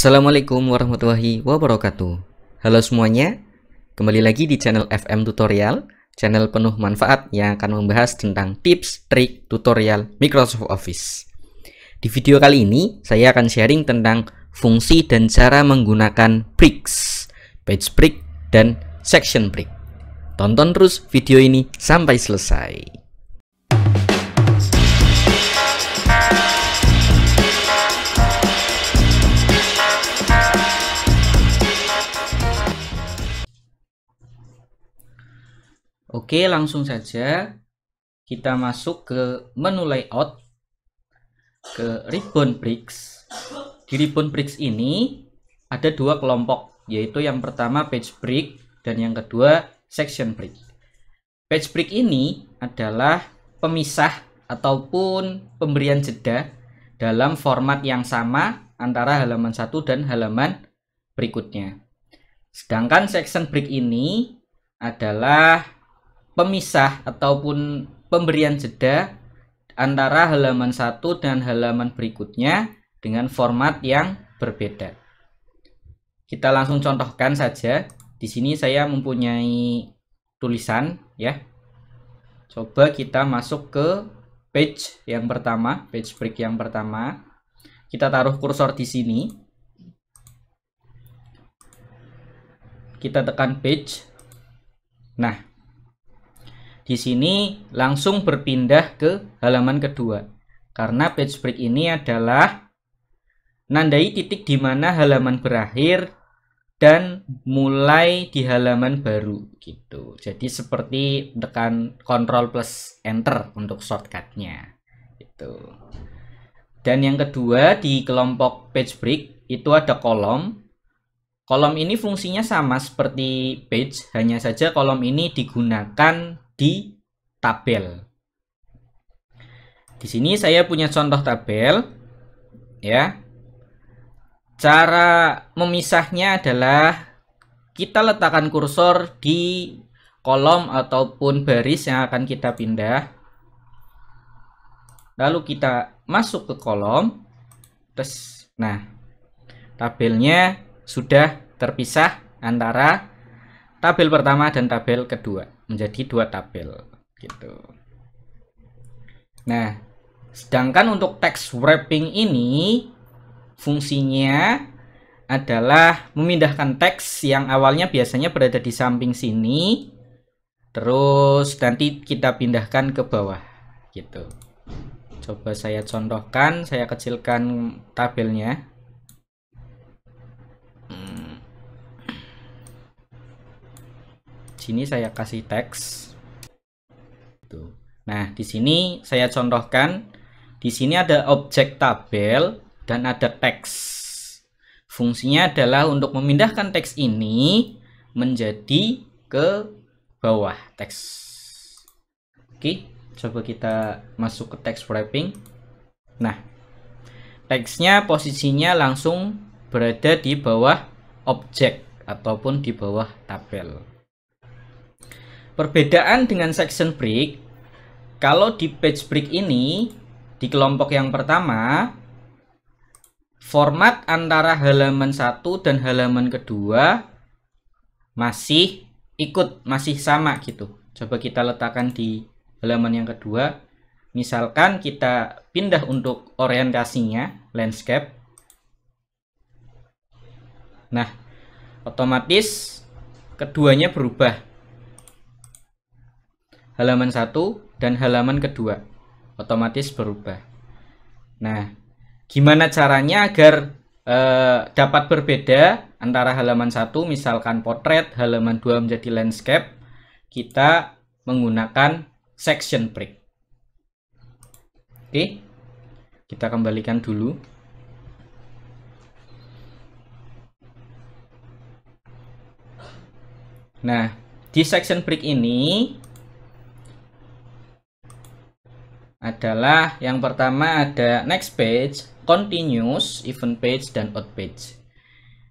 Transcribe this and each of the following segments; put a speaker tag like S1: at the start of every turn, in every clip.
S1: Assalamualaikum warahmatullahi wabarakatuh. Halo semuanya, kembali lagi di channel FM Tutorial, channel penuh manfaat yang akan membahas tentang tips, trik, tutorial Microsoft Office. Di video kali ini, saya akan sharing tentang fungsi dan cara menggunakan bricks, page break, dan section break. Tonton terus video ini sampai selesai. Oke, langsung saja kita masuk ke menu layout ke ribbon bricks. Di ribbon bricks ini ada dua kelompok, yaitu yang pertama page brick dan yang kedua section brick. Page break ini adalah pemisah ataupun pemberian jeda dalam format yang sama antara halaman satu dan halaman berikutnya. Sedangkan section break ini adalah pemisah ataupun pemberian jeda antara halaman satu dan halaman berikutnya dengan format yang berbeda. Kita langsung contohkan saja. Di sini saya mempunyai tulisan ya. Coba kita masuk ke page yang pertama, page break yang pertama. Kita taruh kursor di sini. Kita tekan page. Nah, di sini langsung berpindah ke halaman kedua. Karena page break ini adalah nandai titik di mana halaman berakhir dan mulai di halaman baru gitu. Jadi seperti tekan Ctrl plus Enter untuk shortcutnya gitu. Dan yang kedua di kelompok page break itu ada kolom. Kolom ini fungsinya sama seperti page, hanya saja kolom ini digunakan di tabel. Di sini saya punya contoh tabel ya. Cara memisahnya adalah kita letakkan kursor di kolom ataupun baris yang akan kita pindah. Lalu kita masuk ke kolom. Terus nah, tabelnya sudah terpisah antara tabel pertama dan tabel kedua menjadi dua tabel gitu. Nah, sedangkan untuk text wrapping ini fungsinya adalah memindahkan teks yang awalnya biasanya berada di samping sini terus nanti kita pindahkan ke bawah gitu. Coba saya contohkan, saya kecilkan tabelnya. sini saya kasih teks. Tuh. Gitu. Nah, di sini saya contohkan di sini ada objek tabel dan ada teks. Fungsinya adalah untuk memindahkan teks ini menjadi ke bawah teks. Oke, coba kita masuk ke teks wrapping. Nah, teksnya posisinya langsung berada di bawah objek ataupun di bawah tabel. Perbedaan dengan section break, kalau di page break ini, di kelompok yang pertama, format antara halaman satu dan halaman kedua masih ikut, masih sama gitu. Coba kita letakkan di halaman yang kedua. Misalkan kita pindah untuk orientasinya, landscape. Nah, otomatis keduanya berubah halaman satu dan halaman kedua otomatis berubah. Nah, gimana caranya agar e, dapat berbeda antara halaman satu misalkan potret, halaman dua menjadi landscape? Kita menggunakan section break. Oke. Kita kembalikan dulu. Nah, di section break ini adalah yang pertama ada next page, continuous, event page, dan out page.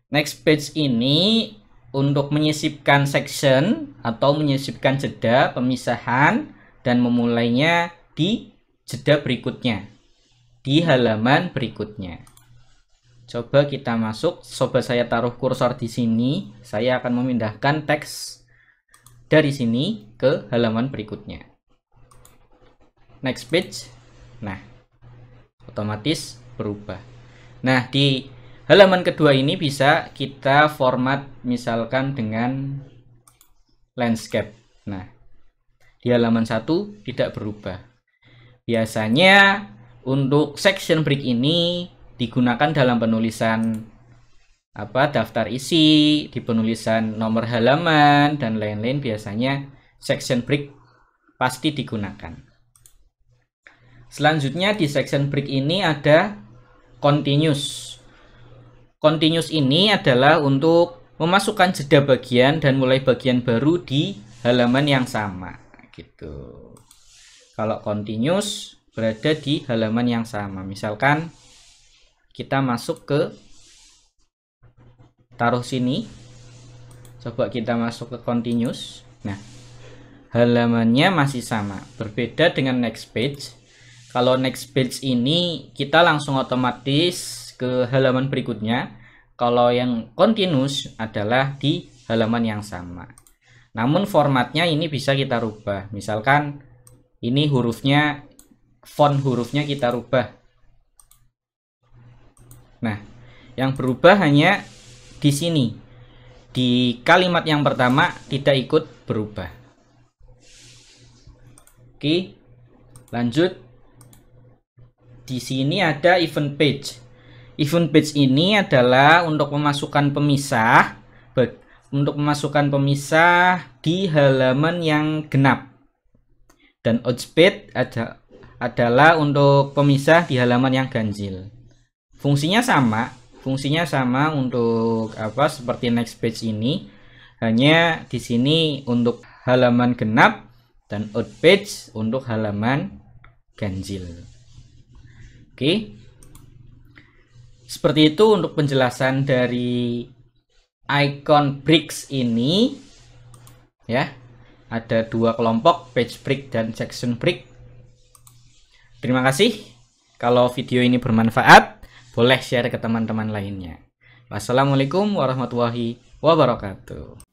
S1: Next page ini untuk menyisipkan section atau menyisipkan jeda pemisahan dan memulainya di jeda berikutnya di halaman berikutnya. Coba kita masuk, coba saya taruh kursor di sini, saya akan memindahkan teks dari sini ke halaman berikutnya next page nah otomatis berubah nah di halaman kedua ini bisa kita format misalkan dengan landscape nah di halaman satu tidak berubah biasanya untuk section break ini digunakan dalam penulisan apa daftar isi di penulisan nomor halaman dan lain-lain biasanya section break pasti digunakan Selanjutnya di section break ini ada continuous. Continuous ini adalah untuk memasukkan jeda bagian dan mulai bagian baru di halaman yang sama gitu. Kalau continuous berada di halaman yang sama. Misalkan kita masuk ke taruh sini. Coba kita masuk ke continuous. Nah, halamannya masih sama, berbeda dengan next page kalau next page ini kita langsung otomatis ke halaman berikutnya. Kalau yang continuous adalah di halaman yang sama. Namun formatnya ini bisa kita rubah. Misalkan ini hurufnya font hurufnya kita rubah. Nah, yang berubah hanya di sini. Di kalimat yang pertama tidak ikut berubah. Oke, lanjut di sini ada event page. Event page ini adalah untuk memasukkan pemisah untuk memasukkan pemisah di halaman yang genap. Dan outspeed ada adalah untuk pemisah di halaman yang ganjil. Fungsinya sama, fungsinya sama untuk apa seperti next page ini. Hanya di sini untuk halaman genap dan out page untuk halaman ganjil. Oke. Seperti itu untuk penjelasan dari icon bricks ini ya. Ada dua kelompok, page brick dan section brick. Terima kasih. Kalau video ini bermanfaat, boleh share ke teman-teman lainnya. Wassalamualaikum warahmatullahi wabarakatuh.